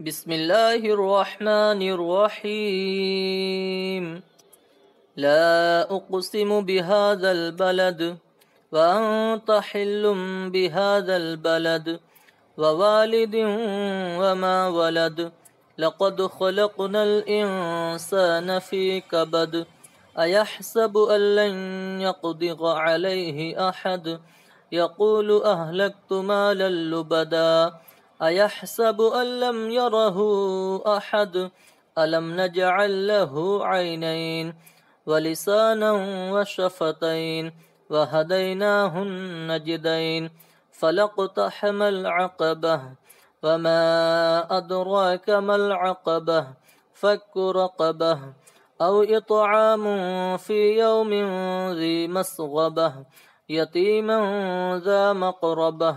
بسم الله الرحمن الرحيم لا أقسم بهذا البلد وأنت حل بهذا البلد ووالد وما ولد لقد خلقنا الإنسان في كبد أيحسب أن لن يقدغ عليه أحد يقول أهلكت مالا لبدا أيحسب أن لم يره أحد ألم نجعل له عينين ولسانا وشفتين وهديناه النجدين فلاقتحم العقبة وما أدراك ما العقبة فك رقبة أو إطعام في يوم ذي مسغبة يتيما ذا مقربة